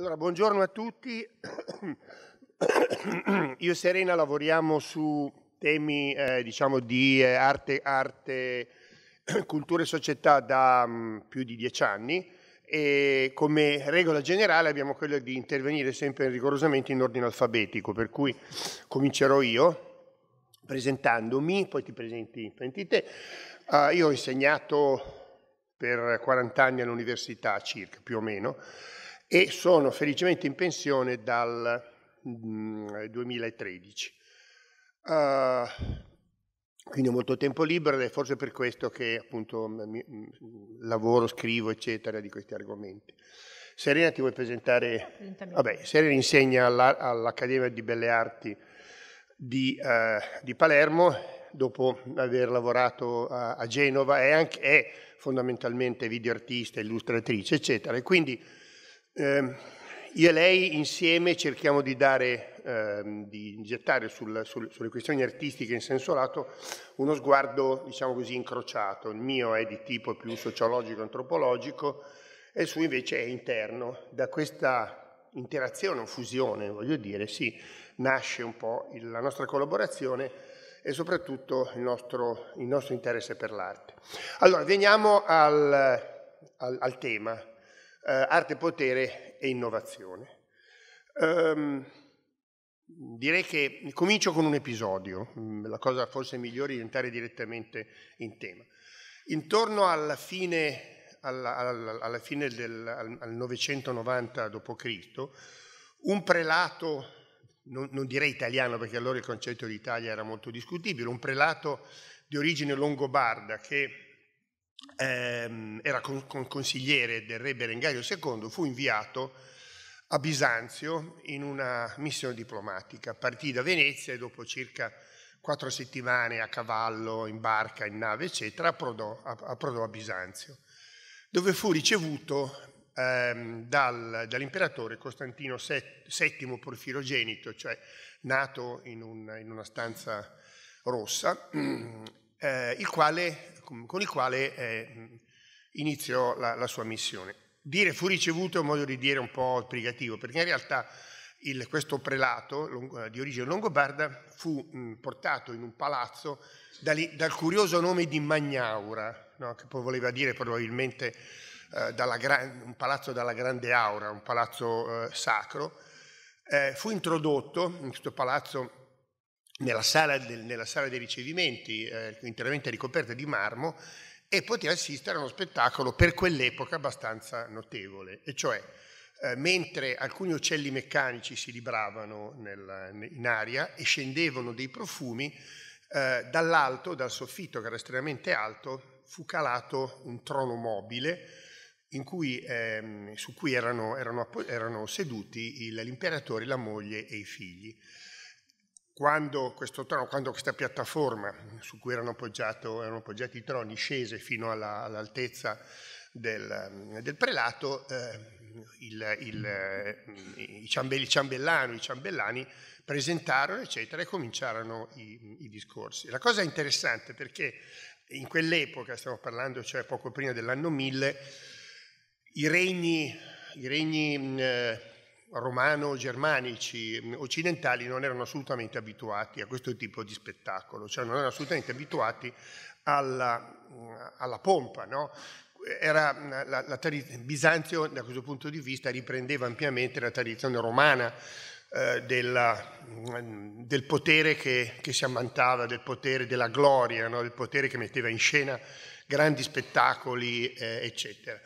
Allora, buongiorno a tutti. Io e Serena lavoriamo su temi eh, diciamo di eh, arte, arte, cultura e società da mh, mm, più di dieci anni e come regola generale abbiamo quello di intervenire sempre rigorosamente in ordine alfabetico, per cui comincerò io presentandomi, poi ti presenti, presenti te. Uh, io ho insegnato per 40 anni all'università circa, più o meno, e sono felicemente in pensione dal 2013. Mm, uh, eh, quindi ho molto tempo libero ed è forse per questo che appunto mi, lavoro, scrivo, eccetera, di questi argomenti. Serena ti vuoi presentare? Vabbè, Serena insegna alla, all'Accademia di Belle Arti di, uh, di Palermo dopo aver lavorato a, a Genova, è, anche, è fondamentalmente videoartista, illustratrice, eccetera. E quindi eh, io e lei insieme cerchiamo di, dare, eh, di gettare sul, sul, sulle questioni artistiche in senso lato uno sguardo, diciamo così, incrociato. Il mio è di tipo più sociologico-antropologico e il suo invece è interno. Da questa interazione o fusione, voglio dire, sì, nasce un po' la nostra collaborazione e soprattutto il nostro, il nostro interesse per l'arte. Allora, veniamo al, al, al tema eh, arte, potere e innovazione. Um, direi che comincio con un episodio, mm, la cosa forse migliore è entrare direttamente in tema. Intorno alla fine, alla, alla, alla fine del al, al 990 d.C., un prelato, non, non direi italiano perché allora il concetto di Italia era molto discutibile, un prelato di origine longobarda che ehm, era con, con consigliere del re Berengario II, fu inviato a Bisanzio in una missione diplomatica. Partì da Venezia e dopo circa quattro settimane a cavallo, in barca, in nave, eccetera, approdò, approdò a Bisanzio, dove fu ricevuto ehm, dal, dall'imperatore Costantino VII Porfirogenito, cioè nato in, un, in una stanza rossa, eh, il quale con il quale eh, iniziò la, la, sua missione. Dire fu ricevuto è un modo di dire un po' spiegativo, perché in realtà il, questo prelato eh, di origine longobarda fu mh, portato in un palazzo da dal curioso nome di Magnaura, no? che poi voleva dire probabilmente eh, gran, un palazzo dalla grande aura, un palazzo eh, sacro. Eh, fu introdotto in questo palazzo nella sala, del, nella sala dei ricevimenti, eh, interamente ricoperta di marmo, e poté assistere a uno spettacolo per quell'epoca abbastanza notevole, e cioè eh, mentre alcuni uccelli meccanici si libravano nella, in aria e scendevano dei profumi, eh, dall'alto, dal soffitto che era estremamente alto, fu calato un trono mobile cui, ehm, su cui erano, erano, erano seduti il, l'imperatore, la moglie e i figli quando, trono, quando questa piattaforma su cui erano, appoggiato, erano appoggiati i troni scese fino alla, all'altezza del, del prelato, eh, il, il, eh, i, ciambelli, ciambellano, i ciambellani presentarono, eccetera, e cominciarono i, i, discorsi. La cosa interessante perché in quell'epoca, stiamo parlando cioè poco prima dell'anno 1000, i regni, i regni eh, romano-germanici mm, occidentali non erano assolutamente abituati a questo tipo di spettacolo, cioè non erano assolutamente abituati alla, mm, alla pompa, no? Era, mm, la, la Bisanzio da questo punto di vista riprendeva ampiamente la tradizione romana eh, della, del potere che, che, si ammantava, del potere della gloria, no? del potere che metteva in scena grandi spettacoli, eh, eccetera.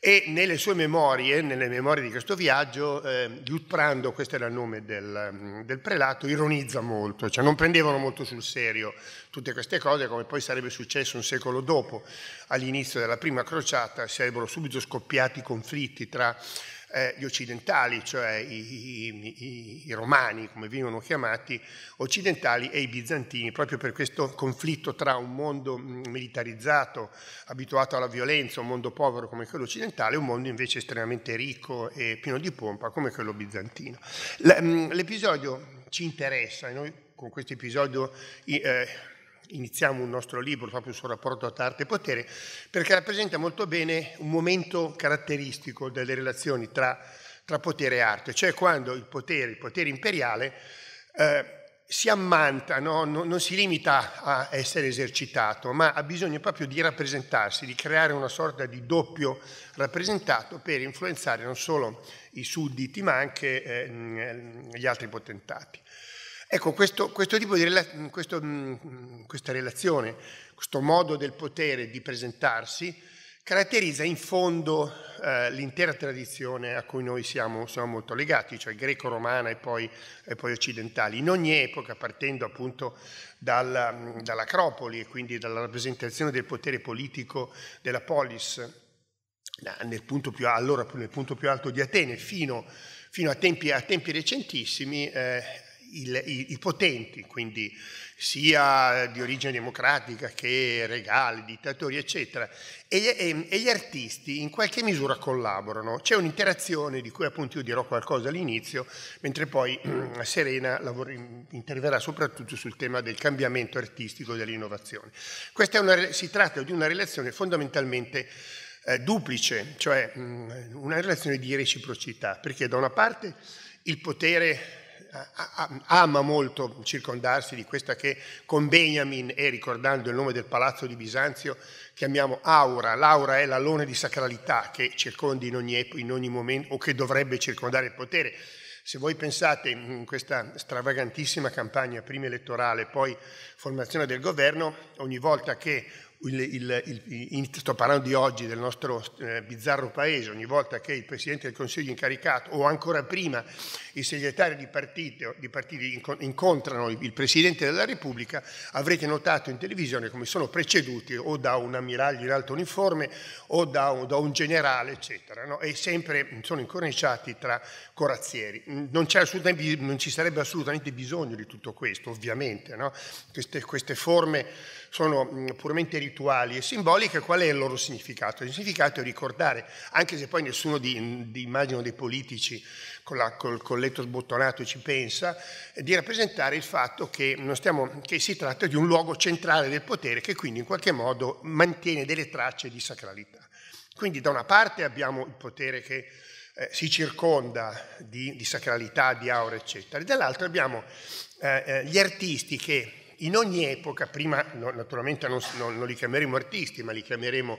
E nelle sue memorie, nelle memorie di questo viaggio, eh, Giutprando, questo era il nome del, mm, del prelato, ironizza molto, cioè non prendevano molto sul serio tutte queste cose, come poi sarebbe successo un secolo dopo, all'inizio della prima crociata, sarebbero subito scoppiati i conflitti tra eh, gli occidentali, cioè i, i, i, romani, come venivano chiamati, occidentali e i bizantini, proprio per questo conflitto tra un mondo mm, militarizzato, abituato alla violenza, un mondo povero come quello occidentale, e un mondo invece estremamente ricco e pieno di pompa come quello bizantino. Mm, l'episodio ci interessa, e noi con questo episodio... Eh, iniziamo un nostro libro proprio sul rapporto tra arte e potere, perché rappresenta molto bene un momento caratteristico delle relazioni tra, tra potere e arte, cioè quando il potere, il potere imperiale, eh, si ammanta, no? non, non si limita a essere esercitato, ma ha bisogno proprio di rappresentarsi, di creare una sorta di doppio rappresentato per influenzare non solo i sudditi, ma anche eh, gli altri potentati. Ecco, questo, questo tipo di rela- mm, questo, mm, mm, questa relazione, questo modo del potere di presentarsi, caratterizza in fondo eh, l'intera tradizione a cui noi siamo, siamo molto legati, cioè greco-romana e poi, e poi, occidentali. In ogni epoca, partendo appunto dal, dall'acropoli e quindi dalla rappresentazione del potere politico della polis, nel punto più, allora nel punto più alto di Atene, fino, fino a, tempi, a tempi recentissimi, eh, il, i, i, potenti, quindi sia di origine democratica che regali, dittatori, eccetera, e, e, e, gli artisti in qualche misura collaborano. C'è un'interazione di cui appunto io dirò qualcosa all'inizio, mentre poi mm, Serena lavora, interverrà soprattutto sul tema del cambiamento artistico e dell'innovazione. Una, si tratta di una relazione fondamentalmente eh, duplice, cioè mh, mm, una relazione di reciprocità, perché da una parte il potere eh, ama molto circondarsi di questa che con Benjamin e ricordando il nome del palazzo di Bisanzio chiamiamo aura. L'aura è l'alone di sacralità che circonda in ogni, in ogni momento o che dovrebbe circondare il potere. Se voi pensate in mm, questa stravagantissima campagna prima elettorale, poi formazione del governo, ogni volta che il, il, il, in, sto parlando di oggi, del nostro eh, bizzarro paese, ogni volta che il Presidente del Consiglio incaricato o ancora prima i segretari di, partito, di partiti incontrano il Presidente della Repubblica, avrete notato in televisione come sono preceduti o da un ammiraglio in alto uniforme o da un, da un generale, eccetera, no? e sempre sono incorniciati tra corazzieri. Mm, non, non, ci sarebbe assolutamente bisogno di tutto questo, ovviamente, no? queste, queste forme sono mm, puramente rituali e simboliche, qual è il loro significato? Il significato è ricordare, anche se poi nessuno di, di immagino dei politici con la, col colletto sbottonato ci pensa, eh, di rappresentare il fatto che, stiamo, che si tratta di un luogo centrale del potere che quindi in qualche modo mantiene delle tracce di sacralità. Quindi da una parte abbiamo il potere che eh, si circonda di, di, sacralità, di aura, eccetera, e dall'altra abbiamo eh, eh gli artisti che in ogni epoca, prima no, naturalmente non, no, non, li chiameremo artisti, ma li chiameremo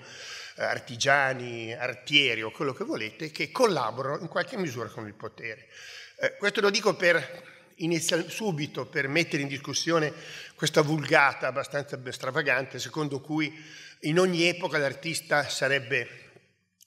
eh, artigiani, artieri o quello che volete, che collaborano in qualche misura con il potere. Eh, questo lo dico per inizial, subito per mettere in discussione questa vulgata abbastanza stravagante secondo cui in ogni epoca l'artista sarebbe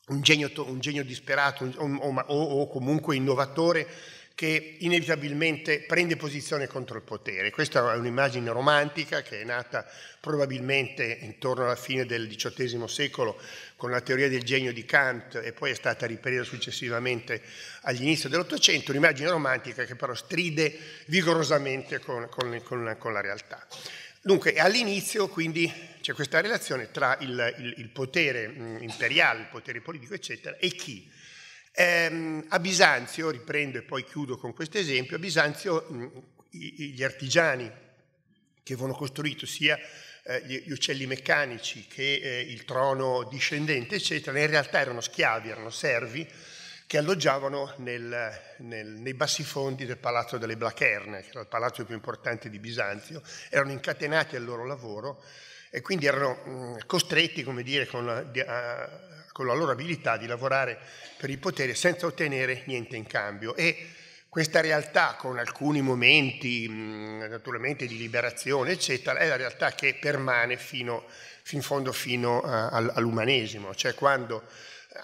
un genio, un genio disperato un, o, o, o comunque innovatore che inevitabilmente prende posizione contro il potere. Questa è un'immagine romantica che è nata probabilmente intorno alla fine del XVIII secolo con la teoria del genio di Kant e poi è stata ripresa successivamente all'inizio dell'Ottocento, un'immagine romantica che però stride vigorosamente con, con, con, con la realtà. Dunque, all'inizio quindi c'è questa relazione tra il, il, il potere mm, imperiale, il potere politico, eccetera, e chi? Eh, a Bisanzio, riprendo e poi chiudo con questo esempio, a Bisanzio mh, gli artigiani che avevano costruito sia eh, gli uccelli meccanici che eh, il trono discendente, eccetera, in realtà erano schiavi, erano servi che alloggiavano nel, nel, nei bassifondi del palazzo delle Blacherne, che era il palazzo più importante di Bisanzio, erano incatenati al loro lavoro e quindi erano costretti, come dire, con la, a, con la loro abilità di lavorare per il potere senza ottenere niente in cambio. E questa realtà, con alcuni momenti naturalmente di liberazione, eccetera, è la realtà che permane fino, fin fondo fino a, all'umanesimo, cioè quando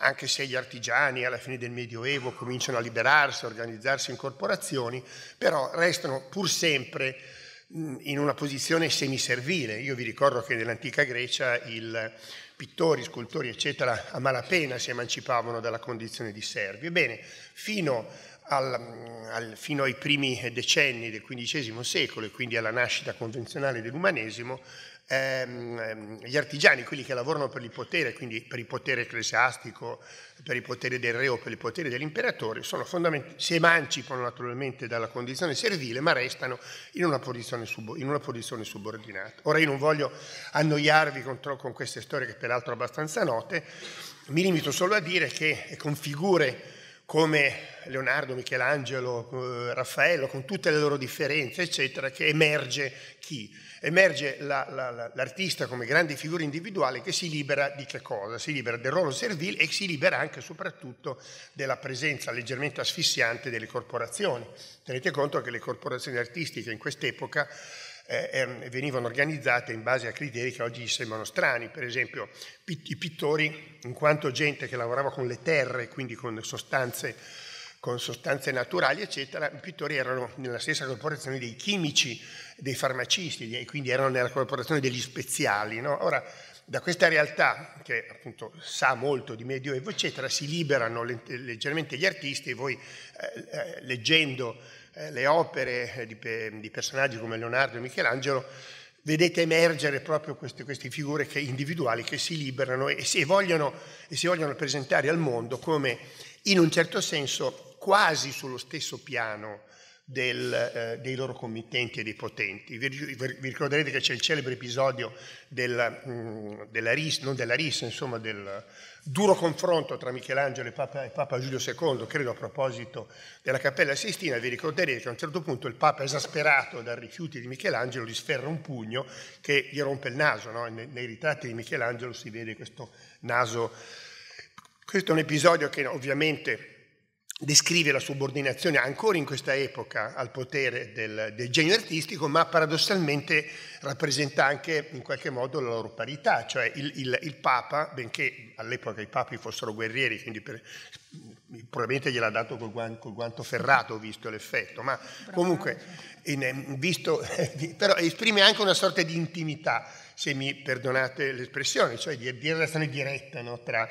anche se gli artigiani alla fine del Medioevo cominciano a liberarsi, a organizzarsi in corporazioni, però restano pur sempre Mm, in una posizione semiservile. Io vi ricordo che nell'antica Grecia il pittori, scultori, eccetera, a malapena si emancipavano dalla condizione di servi. Ebbene, fino, al, mm, al, fino ai primi decenni del XV secolo e quindi alla nascita convenzionale dell'umanesimo, Ehm, ehm, gli artigiani, quelli che lavorano per il potere, quindi per il potere ecclesiastico, per il potere del re o per il potere dell'imperatore, si emancipano naturalmente dalla condizione servile, ma restano in una posizione, sub, in una posizione subordinata. Ora io non voglio annoiarvi con, con queste storie che peraltro abbastanza note, mi limito solo a dire che con figure come Leonardo, Michelangelo, eh, Raffaello, con tutte le loro differenze, eccetera, che emerge chi? emerge la, la, l'artista come grande figura individuale che si libera di che cosa? Si libera del ruolo servile e si libera anche e soprattutto della presenza leggermente asfissiante delle corporazioni. Tenete conto che le corporazioni artistiche in quest'epoca eh, ehm, venivano organizzate in base a criteri che oggi sembrano strani, per esempio i pittori, in quanto gente che lavorava con le terre, quindi con sostanze con sostanze naturali, eccetera, i pittori erano nella stessa corporazione dei chimici, dei farmacisti, e quindi erano nella corporazione degli speziali. No? Ora, da questa realtà, che appunto sa molto di Medioevo, eccetera, si liberano leggermente gli artisti e voi eh, eh leggendo eh, le opere eh, di, di, personaggi come Leonardo e Michelangelo vedete emergere proprio queste, queste figure che, individuali che si liberano e si, vogliono, e si vogliono presentare al mondo come in un certo senso quasi sullo stesso piano del, eh, dei loro committenti e dei potenti. Vi, vi ricorderete che c'è il celebre episodio della, mh, mm, della RIS, non della RIS, insomma del duro confronto tra Michelangelo e Papa, e Papa, Giulio II, credo a proposito della Cappella Sistina, vi ricorderete che a un certo punto il Papa, esasperato dal rifiuto di Michelangelo, gli sferra un pugno che gli rompe il naso. No? Nei, nei ritratti di Michelangelo si vede questo naso. Questo è un episodio che ovviamente descrive la subordinazione ancora in questa epoca al potere del, del genio artistico, ma paradossalmente rappresenta anche in qualche modo la loro parità, cioè il, il, il Papa, benché all'epoca i papi fossero guerrieri, quindi per, probabilmente gliel'ha dato col guanto, col guanto ferrato, visto l'effetto, ma Bravo. comunque, in, eh, visto, però esprime anche una sorta di intimità, se mi perdonate l'espressione, cioè di, di relazione diretta no, tra,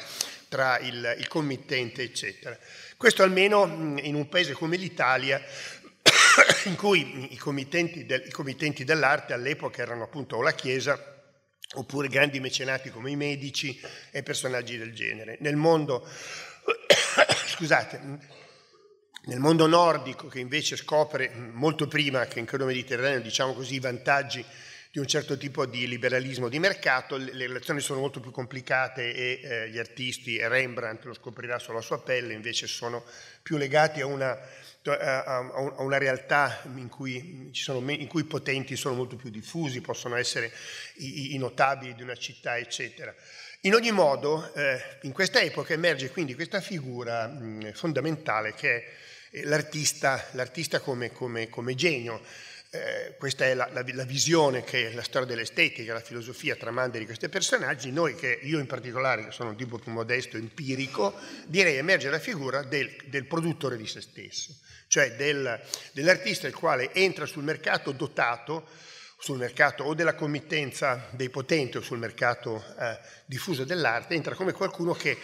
tra il, il committente, eccetera. Questo almeno in un paese come l'Italia in cui i committenti, del, i committenti dell'arte all'epoca erano appunto o la Chiesa oppure grandi mecenati come i medici e personaggi del genere. Nel mondo, scusate, nel mondo nordico, che invece scopre molto prima che in quello mediterraneo, diciamo così, i vantaggi di un certo tipo di liberalismo di mercato, le relazioni sono molto più complicate e eh, gli artisti, Rembrandt lo scoprirà sulla sua pelle, invece sono più legati a una a um, una realtà in cui, sono, in cui, i potenti sono molto più diffusi, possono essere i, i notabili di una città, eccetera. In ogni modo, eh, in questa epoca emerge quindi questa figura mh, fondamentale che è l'artista, l'artista come, come, come genio. Eh, questa è la, la, la, visione che la storia dell'estetica, la filosofia tramanda di questi personaggi, noi che io in particolare, che sono un tipo più modesto, empirico, direi emerge la figura del, del produttore di se stesso cioè del, dell'artista il quale entra sul mercato dotato, sul mercato o della committenza dei potenti o sul mercato eh, diffuso dell'arte, entra come qualcuno che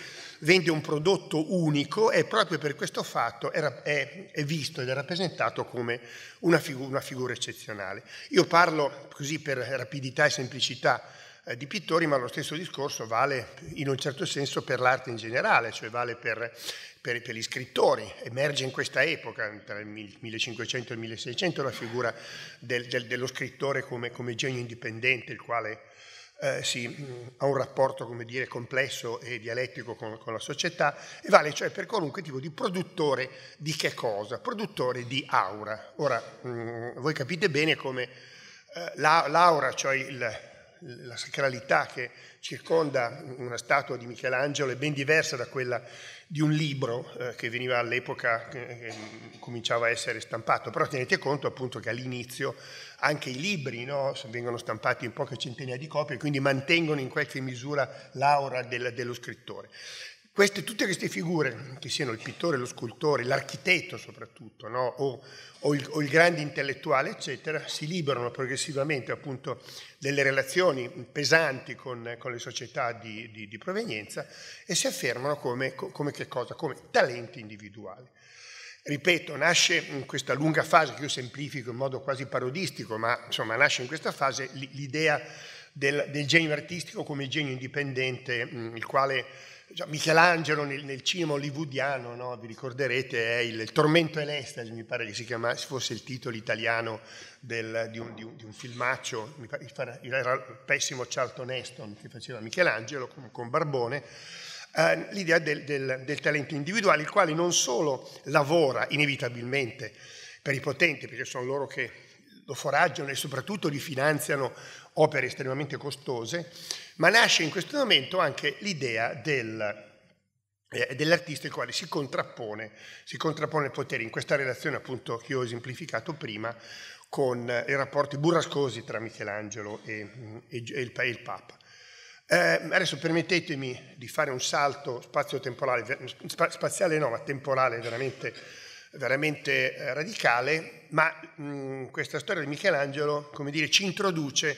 vende un prodotto unico e proprio per questo fatto è, è, è visto ed è rappresentato come una, figu- una figura eccezionale. Io parlo così per rapidità e semplicità eh, di pittori, ma lo stesso discorso vale in un certo senso per l'arte in generale, cioè vale per, per, per gli scrittori. Emerge in questa epoca, tra il 1500 e il 1600, la figura del, del, dello scrittore come, come, genio indipendente, il quale eh, si, ha un rapporto come dire, complesso e dialettico con, con, la società e vale cioè per qualunque tipo di produttore di che cosa? Produttore di aura. Ora, mh, voi capite bene come eh, l'aura, cioè il, la sacralità che circonda una statua di Michelangelo è ben diversa da quella di un libro eh, che veniva all'epoca, che, che cominciava a essere stampato, però tenete conto appunto che all'inizio anche i libri no, vengono stampati in poche centinaia di copie, quindi mantengono in qualche misura l'aura del, dello scrittore. Queste, tutte queste figure, che siano il pittore, lo scultore, l'architetto soprattutto, no? o, o, il, o, il, grande intellettuale, eccetera, si liberano progressivamente appunto delle relazioni pesanti con, con le società di, di, di, provenienza e si affermano come, come, cosa, come talenti individuali. Ripeto, nasce in questa lunga fase, che io semplifico in modo quasi parodistico, ma insomma nasce in questa fase l'idea del, del genio artistico come genio indipendente, mm, il quale cioè, Michelangelo nel, nel cinema hollywoodiano, no? vi ricorderete, è il, il Tormento e l'Estasi, mi pare che si chiamasse, fosse il titolo italiano del, di, un, di, un, di, un, filmaccio, pare, era il pessimo Charlton Heston che faceva Michelangelo con, con Barbone, eh, l'idea del, del, del talento individuale, il quale non solo lavora inevitabilmente per i potenti, perché sono loro che lo foraggiano e soprattutto li finanziano opere estremamente costose, ma nasce in questo momento anche l'idea del, eh, dell'artista il quale si contrappone, si contrappone al potere in questa relazione appunto che ho esemplificato prima con eh, i rapporti burrascosi tra Michelangelo e, mm, e, e, il, e il Papa. Eh, adesso permettetemi di fare un salto spazio-temporale, mm, spa, spaziale no, ma temporale veramente, veramente eh, radicale, ma mh, mm, questa storia di Michelangelo, come dire, ci introduce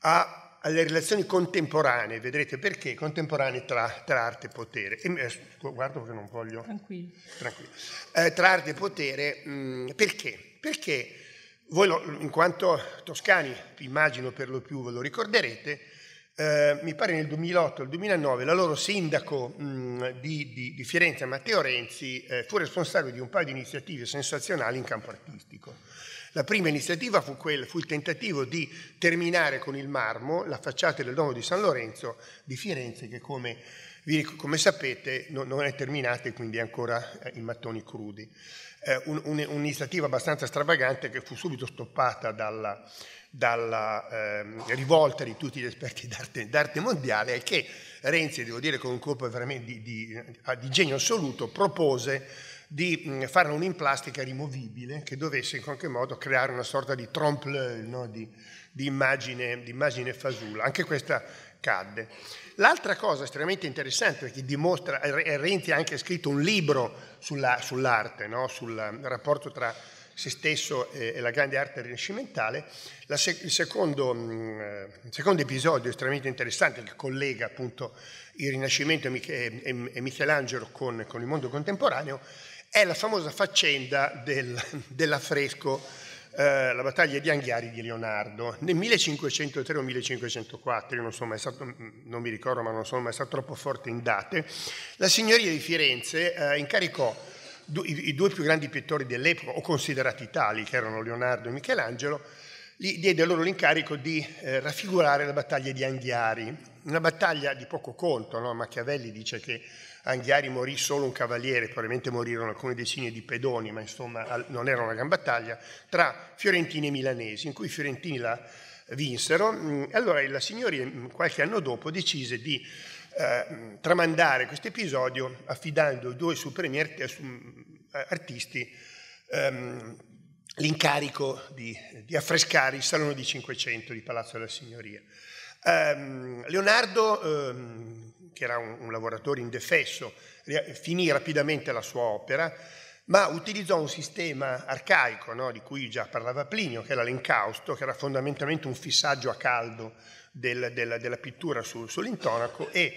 a alle relazioni contemporanee, vedrete perché, contemporanee tra, tra arte e potere. E, eh, guardo che non voglio... Tranquillo. Tranquillo. Eh, tra arte e potere, mh, mm, perché? Perché voi, lo, in quanto toscani, immagino per lo più ve lo ricorderete, eh, mi pare nel 2008 il 2009 loro sindaco mh, mm, di, di, di, Firenze, Matteo Renzi, eh, fu responsabile di un paio di iniziative sensazionali in campo artistico la prima iniziativa fu quella, fu il tentativo di terminare con il marmo la facciata del Domo di San Lorenzo di Firenze, che come, come sapete no, non è terminata e quindi è ancora eh, in mattoni crudi. Eh, un, un, un'iniziativa abbastanza stravagante che fu subito stoppata dalla, dalla eh, rivolta di tutti gli esperti d'arte, d'arte mondiale è che Renzi, devo dire con un colpo veramente di, di, di genio assoluto, propose di mm, fare un'implastica rimovibile che dovesse in qualche modo creare una sorta di trompe-l'œil, no? di, di, immagine, di immagine fasulla. Anche questa cadde. L'altra cosa estremamente interessante, perché dimostra, Renzi ha anche scritto un libro sulla, sull'arte, no? sul mm, rapporto tra se stesso e, la grande arte rinascimentale. Sec- il, secondo, mm, eh, il, secondo, episodio estremamente interessante che collega appunto il Rinascimento e, Mich- e Michelangelo con, con il mondo contemporaneo è la famosa faccenda del, dell'affresco eh, La battaglia di Anghiari di Leonardo. Nel 1503 o 1504, io non, sono mai stato, mm, mm, non mi ricordo ma non sono mai stato troppo forte in date, la signoria di Firenze eh, incaricò i, due più grandi pittori dell'epoca, o considerati tali, che erano Leonardo e Michelangelo, gli diede loro l'incarico di eh, raffigurare la battaglia di Anghiari, una battaglia di poco conto, no? Machiavelli dice che Anghiari morì solo un cavaliere, probabilmente morirono alcune decine di pedoni, ma insomma non era una gran battaglia, tra fiorentini e milanesi, in cui i fiorentini la vinsero. Mm, allora la signoria mm, qualche anno dopo decise di eh, mm, tramandare questo episodio affidando ai due supremi eh, eh, artisti ehm, l'incarico di, di affrescare il Salone di Cinquecento di Palazzo della Signoria. Ehm, Leonardo ehm, che era un, lavoratore indefesso, finì rapidamente la sua opera, ma utilizzò un sistema arcaico, no, di cui già parlava Plinio, che era l'encausto, che era fondamentalmente un fissaggio a caldo del, del, della pittura su, sull'intonaco e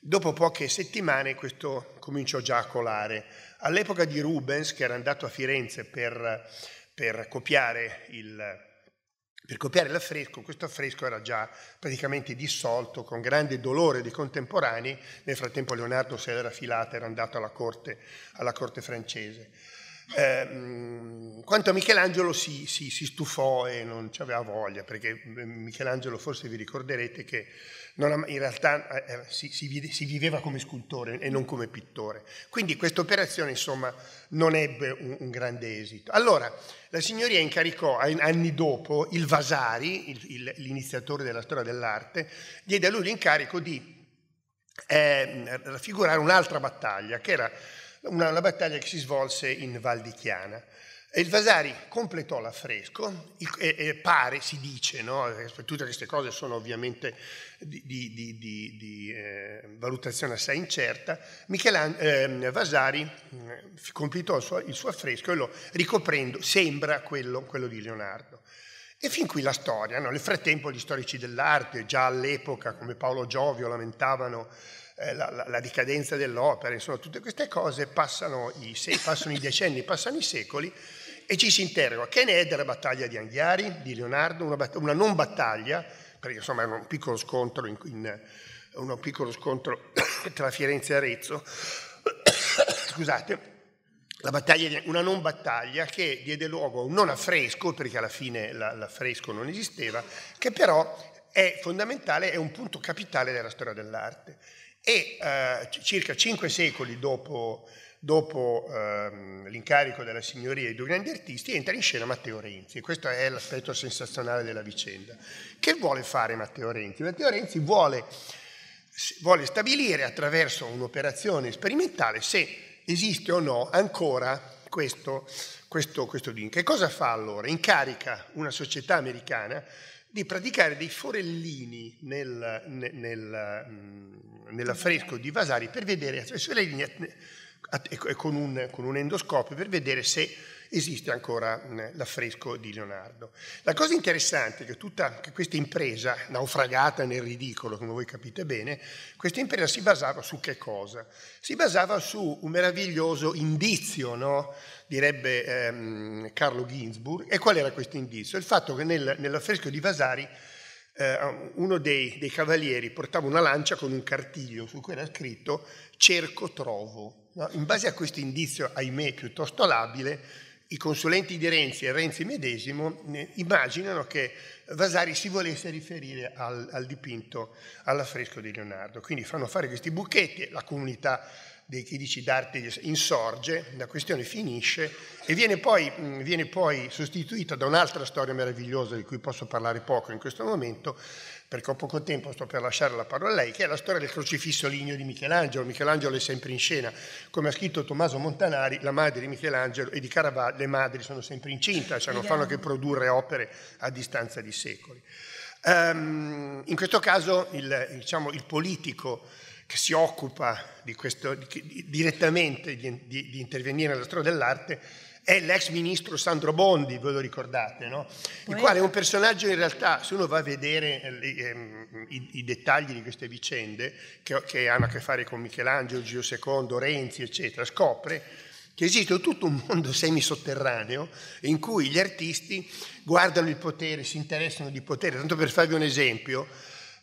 dopo poche settimane questo cominciò già a colare. All'epoca di Rubens, che era andato a Firenze per, per copiare il, per copiare l'affresco, questo affresco era già praticamente dissolto con grande dolore dei contemporanei, nel frattempo Leonardo se l'era filato, era andato alla corte, alla corte francese. Ehm, quanto a Michelangelo si, si, si stufò e non ci aveva voglia, perché ehm, Michelangelo forse vi ricorderete che ha, in realtà eh, eh si, si, viveva come scultore e non come pittore. Quindi questa operazione insomma non ebbe un, un, grande esito. Allora la signoria incaricò anni dopo il Vasari, il, il, l'iniziatore della storia dell'arte, diede a lui l'incarico di eh, raffigurare un'altra battaglia che era una, una battaglia che si svolse in Val di Chiana. E il Vasari completò l'affresco e, e pare, si dice, no? Eh, tutte queste cose sono ovviamente di, di, di, di eh, valutazione assai incerta, Michelang- eh, Vasari eh, completò il suo, il suo, affresco e lo ricoprendo sembra quello, quello di Leonardo. E fin qui la storia, no? nel frattempo gli storici dell'arte, già all'epoca come Paolo Giovio lamentavano eh, la, la, la, ricadenza dell'opera, insomma, tutte queste cose passano i, se, passano i decenni, passano i secoli e ci si interroga che ne è della battaglia di Anghiari, di Leonardo, una, batt- una non battaglia, perché insomma era un piccolo scontro, in, in, un piccolo scontro tra Firenze e Arezzo, scusate, di, una non battaglia che diede luogo a un non affresco, perché alla fine l'affresco non esisteva, che però è fondamentale, è un punto capitale della storia dell'arte. E eh, circa cinque secoli dopo, dopo ehm, l'incarico della signoria dei due grandi artisti, entra in scena Matteo Renzi. E questo è l'aspetto sensazionale della vicenda. Che vuole fare Matteo Renzi? Matteo Renzi vuole, vuole stabilire attraverso un'operazione sperimentale se esiste o no ancora questo, questo, questo link. Che cosa fa allora? Incarica una società americana di praticare dei forellini nel, nel, nel, mm, nell'affresco di Vasari per vedere attraverso cioè le linee e con un, con un endoscopio per vedere se esiste ancora l'affresco di Leonardo. La cosa interessante è che tutta che questa impresa, naufragata nel ridicolo, come voi capite bene, questa impresa si basava su che cosa? Si basava su un meraviglioso indizio, no? direbbe ehm, Carlo Ginzburg. E qual era questo indizio? Il fatto che nel, nell'affresco di Vasari eh, uno dei, dei cavalieri portava una lancia con un cartiglio su cui era scritto cerco trovo No? In base a questo indizio, ahimè, piuttosto labile, i consulenti di Renzi e Renzi medesimo eh, immaginano che Vasari si volesse riferire al, al dipinto, all'affresco di Leonardo. Quindi fanno fare questi buchetti, la comunità dei critici d'arte insorge, la questione finisce e viene poi, mm, viene poi sostituita da un'altra storia meravigliosa di cui posso parlare poco in questo momento, perché ho poco tempo, sto per lasciare la parola a lei, che è la storia del crocifisso ligneo di Michelangelo. Michelangelo è sempre in scena. Come ha scritto Tommaso Montanari, la madre di Michelangelo e di Caravaggio, le madri sono sempre incinta, cioè non fanno che produrre opere a distanza di secoli. Um, in questo caso il, diciamo, il politico che si occupa di questo, di, di, direttamente di, intervenire nella storia dell'arte è l'ex ministro Sandro Bondi, ve lo ricordate, no? il quale è un personaggio in realtà, se uno va a vedere eh, ehm, i, i, dettagli di queste vicende che, che, hanno a che fare con Michelangelo, Gio II, Renzi, eccetera, scopre che esiste tutto un mondo semisotterraneo in cui gli artisti guardano il potere, si interessano di potere. Tanto per farvi un esempio,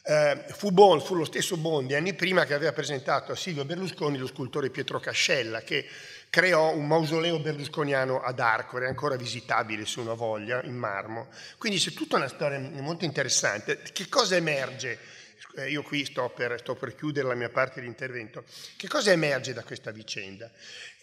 eh, fu, bon, fu lo stesso Bondi anni prima che aveva presentato a Silvio Berlusconi lo scultore Pietro Cascella, che creò un mausoleo berlusconiano ad Arcore, ancora visitabile se uno voglia, in marmo. Quindi c'è tutta una storia molto interessante. Che cosa emerge? Eh, io qui sto per, sto per chiudere la mia parte di intervento. Che cosa emerge da questa vicenda?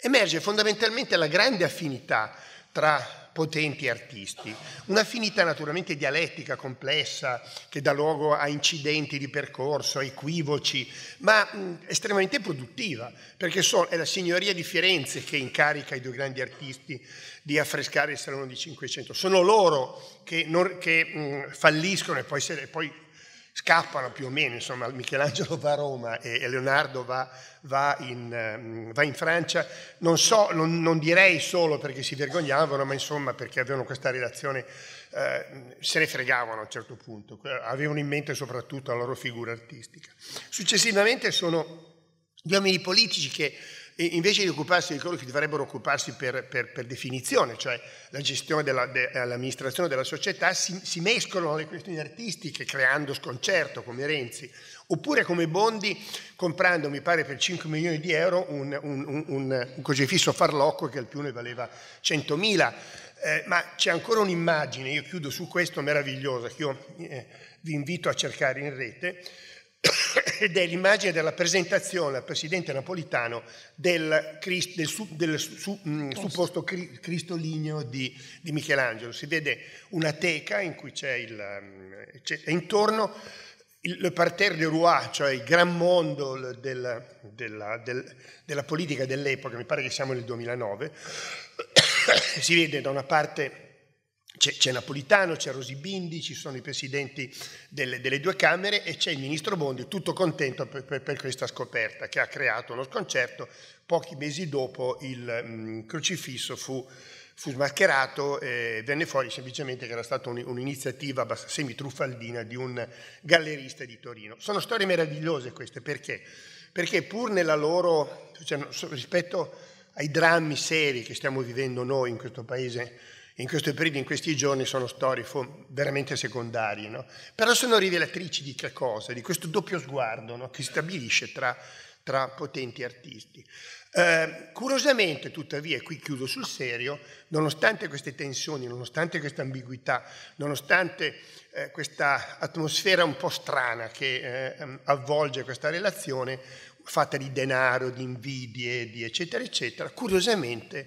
Emerge fondamentalmente la grande affinità tra potenti artisti. Un'affinità naturalmente dialettica, complessa, che dà luogo a incidenti di percorso, a equivoci, ma mh, estremamente produttiva, perché so, è la signoria di Firenze che incarica i due grandi artisti di affrescare il Salone di Cinquecento. Sono loro che, non, che mh, falliscono e poi, se, poi scappano più o meno, insomma Michelangelo va a Roma e, Leonardo va, va, in, ehm, va in, Francia, non, so, non, non, direi solo perché si vergognavano, ma insomma perché avevano questa relazione, eh, se ne fregavano a un certo punto, avevano in mente soprattutto la loro figura artistica. Successivamente sono gli uomini politici che invece di occuparsi di quello che dovrebbero occuparsi per, per, per definizione, cioè la gestione dell'amministrazione de, eh, della società, si, si, mescolano le questioni artistiche creando sconcerto come Renzi, oppure come Bondi comprando, mi pare, per 5 milioni di euro un, un, un, un, un crocifisso farlocco che al più ne valeva 100.000. Eh, ma c'è ancora un'immagine, io chiudo su questo meravigliosa, che io eh, vi invito a cercare in rete, ed è l'immagine della presentazione al presidente napolitano del, Christ, del, su, del su, mh, mm, supposto cri, Cristo ligneo di, di, Michelangelo. Si vede una teca in cui c'è, il, mm, c'è intorno il, parterre de roi, cioè il gran mondo del, della, della politica dell'epoca, mi pare che siamo nel 2009, si vede da una parte c'è, c'è, Napolitano, c'è Rosibindi, ci sono i presidenti delle, delle, due Camere e c'è il ministro Bondi, tutto contento per, per, per questa scoperta che ha creato uno sconcerto. Pochi mesi dopo il mh, crocifisso fu, fu smascherato e venne fuori semplicemente che era stata un, un'iniziativa semi-truffaldina di un gallerista di Torino. Sono storie meravigliose queste perché? Perché pur nella loro, cioè, rispetto ai drammi seri che stiamo vivendo noi in questo paese, in questo periodo, in questi giorni, sono storie veramente secondarie, no? però sono rivelatrici di che cosa? Di questo doppio sguardo no? che si stabilisce tra, tra potenti artisti. Eh, curiosamente, tuttavia, e qui chiudo sul serio, nonostante queste tensioni, nonostante questa ambiguità, nonostante eh, questa atmosfera un po' strana che eh, ehm, avvolge questa relazione, fatta di denaro, di invidie, di eccetera, eccetera, curiosamente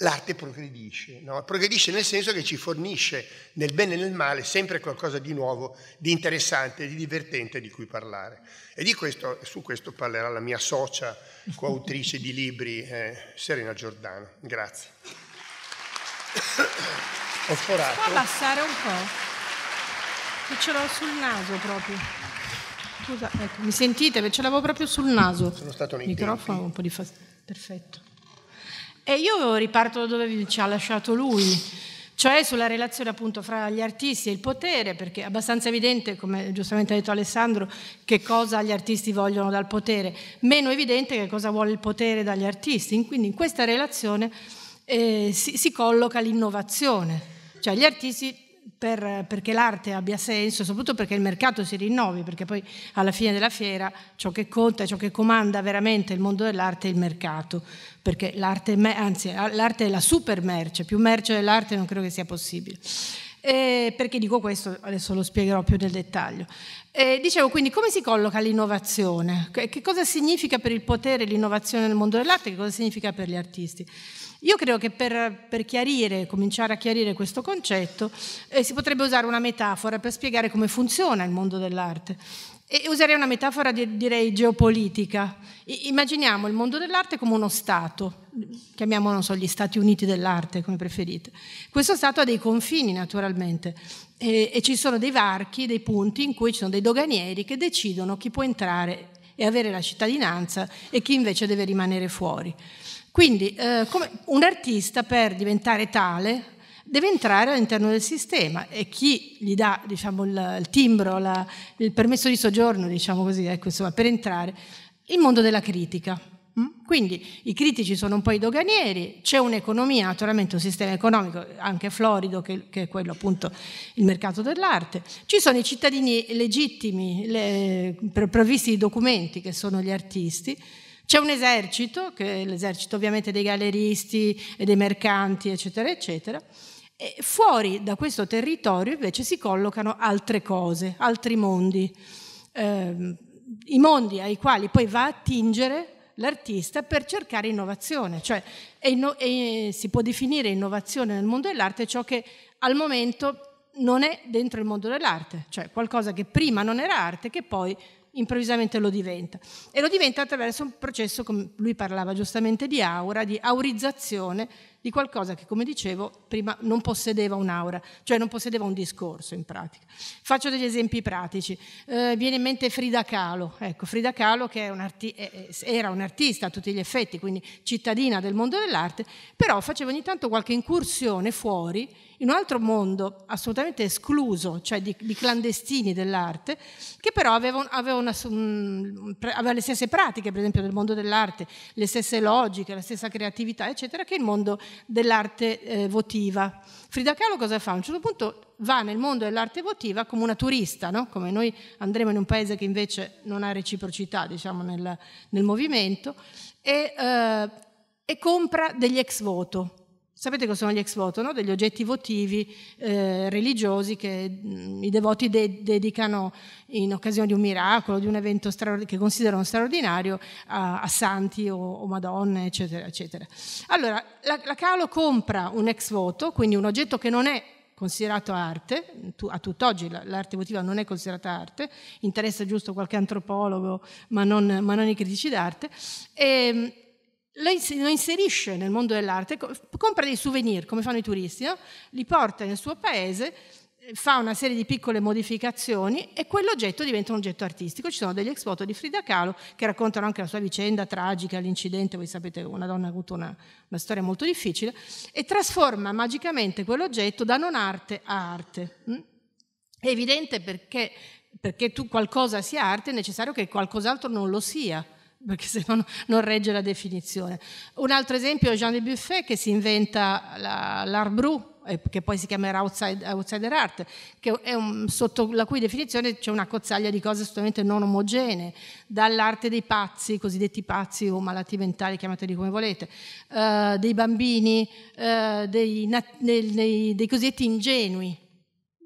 l'arte progredisce, no? progredisce nel senso che ci fornisce nel bene e nel male sempre qualcosa di nuovo, di interessante, di divertente di cui parlare. E di questo, su questo parlerà la mia socia, coautrice di libri, eh, Serena Giordano. Grazie. Ho sforato. Può abbassare un po'? Che ce l'ho sul naso proprio. Scusa, ecco, mi sentite? Ce l'avevo proprio sul naso. Sono stato nei microfono tempi. un po' di fastidio. Perfetto. E io riparto da dove ci ha lasciato lui, cioè sulla relazione appunto fra gli artisti e il potere, perché è abbastanza evidente, come giustamente ha detto Alessandro, che cosa gli artisti vogliono dal potere, meno evidente che cosa vuole il potere dagli artisti. Quindi in questa relazione eh, si, si colloca l'innovazione, cioè gli artisti per, perché l'arte abbia senso, soprattutto perché il mercato si rinnovi, perché poi alla fine della fiera ciò che conta, ciò che comanda veramente il mondo dell'arte è il mercato, perché l'arte, anzi, l'arte è la super merce, più merce dell'arte non credo che sia possibile. E perché dico questo? Adesso lo spiegherò più nel dettaglio. E dicevo quindi come si colloca l'innovazione? Che cosa significa per il potere l'innovazione nel mondo dell'arte? Che cosa significa per gli artisti? Io credo che per, per chiarire, cominciare a chiarire questo concetto eh, si potrebbe usare una metafora per spiegare come funziona il mondo dell'arte. E userei una metafora di, direi geopolitica. I, immaginiamo il mondo dell'arte come uno Stato, chiamiamolo so, gli Stati Uniti dell'arte come preferite. Questo Stato ha dei confini naturalmente e, e, ci sono dei varchi, dei punti in cui ci sono dei doganieri che decidono chi può entrare e avere la cittadinanza e chi invece deve rimanere fuori. Quindi eh, un artista per diventare tale deve entrare all'interno del sistema e chi gli dà diciamo, il, il, timbro, la, il permesso di soggiorno, diciamo così, ecco, insomma, per entrare, il mondo della critica. Mm? Quindi i critici sono un po' i doganieri, c'è un'economia, naturalmente un sistema economico anche florido che, che, è quello appunto il mercato dell'arte, ci sono i cittadini legittimi, le, provvisti di documenti che sono gli artisti, c'è un esercito, che è l'esercito ovviamente dei galleristi e dei mercanti, eccetera, eccetera. E fuori da questo territorio invece si collocano altre cose, altri mondi, eh, i mondi ai quali poi va a attingere l'artista per cercare innovazione, cioè è inno- è, si può definire innovazione nel mondo dell'arte ciò che al momento non è dentro il mondo dell'arte, cioè qualcosa che prima non era arte che poi improvvisamente lo diventa. E lo diventa attraverso un processo, come lui parlava giustamente di aura, di aurizzazione di qualcosa che, come dicevo, prima non possedeva un'aura, cioè non possedeva un discorso in pratica. Faccio degli esempi pratici. Eh, viene in mente Frida Kahlo, ecco, Frida Kahlo che un arti- era un'artista a tutti gli effetti, quindi cittadina del mondo dell'arte, però faceva ogni tanto qualche incursione fuori in un altro mondo assolutamente escluso, cioè di, di clandestini dell'arte, che però aveva, aveva, una, aveva, le stesse pratiche, per esempio, del mondo dell'arte, le stesse logiche, la stessa creatività, eccetera, che il mondo dell'arte eh, votiva. Frida Kahlo cosa fa? A un certo punto va nel mondo dell'arte votiva come una turista, no? come noi andremo in un paese che invece non ha reciprocità diciamo, nel, nel movimento, e, eh, e compra degli ex voto Sapete cosa sono gli ex voto? No? Degli oggetti votivi eh, religiosi che mm, i devoti de- dedicano in occasione di un miracolo, di un evento straord- che considerano straordinario a, a santi o, o, madonne, eccetera, eccetera. Allora, la, la Calo compra un ex voto, quindi un oggetto che non è considerato arte, a tutt'oggi l'arte votiva non è considerata arte, interessa giusto qualche antropologo, ma non, ma non i critici d'arte, e, ehm, lo inserisce nel mondo dell'arte, compra dei souvenir come fanno i turisti, no? li porta nel suo paese, eh, fa una serie di piccole modificazioni e quell'oggetto diventa un oggetto artistico. Ci sono degli ex foto di Frida Kahlo che raccontano anche la sua vicenda tragica, l'incidente, voi sapete una donna ha avuto una, una storia molto difficile, e trasforma magicamente quell'oggetto da non arte a arte. Mm? È evidente perché, perché tu qualcosa sia arte è necessario che qualcos'altro non lo sia perché se no non regge la definizione. Un altro esempio è Jean de Buffet che si inventa la, l'art brew, eh, che poi si chiamerà outside, outsider art, un, sotto la cui definizione c'è una cozzaglia di cose assolutamente non omogenee, dall'arte dei pazzi, cosiddetti pazzi o malati mentali, chiamateli come volete, eh, dei bambini, eh, dei, dei, dei, dei cosiddetti ingenui,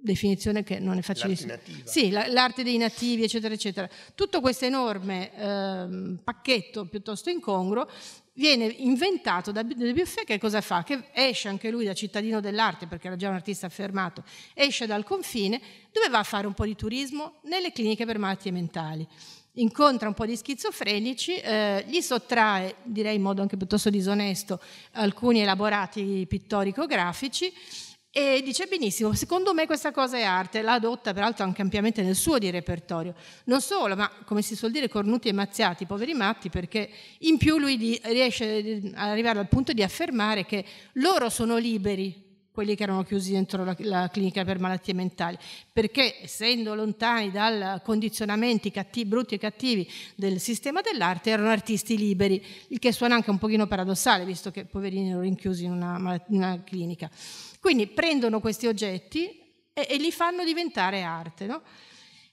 definizione che non è facilissima. L'arte sì, la, l'arte dei nativi, eccetera, eccetera. Tutto questo enorme eh, pacchetto piuttosto incongruo viene inventato da Debuffet che cosa fa? Che esce anche lui da cittadino dell'arte, perché era già un artista affermato, esce dal confine, dove va a fare un po' di turismo? Nelle cliniche per malattie mentali. Incontra un po' di schizofrenici, eh, gli sottrae, direi in modo anche piuttosto disonesto, alcuni elaborati pittorico-grafici, e dice benissimo, secondo me questa cosa è arte, la adotta peraltro anche ampiamente nel suo di repertorio. Non solo, ma come si suol dire, cornuti e mazziati, poveri matti, perché in più lui riesce ad arrivare al punto di affermare che loro sono liberi, quelli che erano chiusi dentro la, la, clinica per malattie mentali, perché essendo lontani dai condizionamenti cattivi, brutti e cattivi del sistema dell'arte, erano artisti liberi, il che suona anche un pochino paradossale, visto che poverini erano rinchiusi in una, in una clinica. Quindi prendono questi oggetti e, e li fanno diventare arte. No?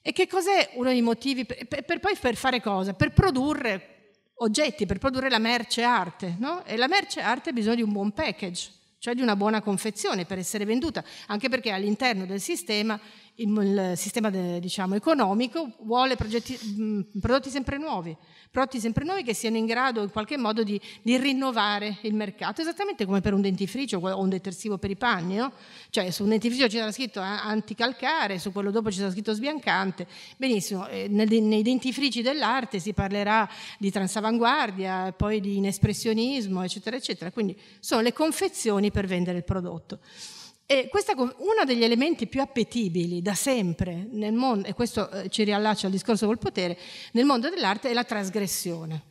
E che cos'è uno dei motivi per, per, poi per fare cosa? Per produrre oggetti, per produrre la merce arte. No? E la merce arte ha bisogno di un buon package, cioè di una buona confezione per essere venduta, anche perché all'interno del sistema il, il sistema de, diciamo, economico vuole progetti, mh, prodotti sempre nuovi, prodotti sempre nuovi che siano in grado in qualche modo di, di rinnovare il mercato, esattamente come per un dentifricio o un detersivo per i panni, no? cioè su un dentifricio c'era scritto eh, anticalcare, su quello dopo c'era scritto sbiancante, benissimo, eh, nel, nei dentifrici dell'arte si parlerà di transavanguardia, poi di inespressionismo, eccetera, eccetera, quindi sono le confezioni per vendere il prodotto. E questa, uno degli elementi più appetibili da sempre nel mondo, e questo eh, ci riallaccia al discorso col potere, nel mondo dell'arte è la trasgressione.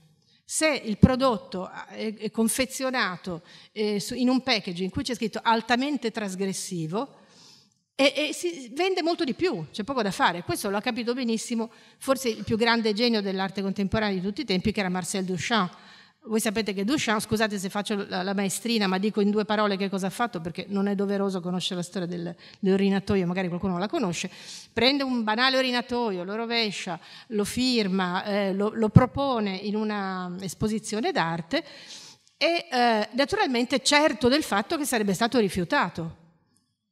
Se il prodotto ah, è confezionato eh, in un package in cui c'è scritto altamente trasgressivo, e, e, si vende molto di più, c'è poco da fare. Questo lo ha capito benissimo forse il più grande genio dell'arte contemporanea di tutti i tempi, che era Marcel Duchamp, voi sapete che Duchamp, oh, scusate se faccio la, maestrina, ma dico in due parole che cosa ha fatto perché non è doveroso conoscere la storia del, dell'orinatoio, magari qualcuno la conosce. Prende un banale orinatoio, lo rovescia, lo firma, eh, lo, lo, propone in una esposizione d'arte e eh, naturalmente certo del fatto che sarebbe stato rifiutato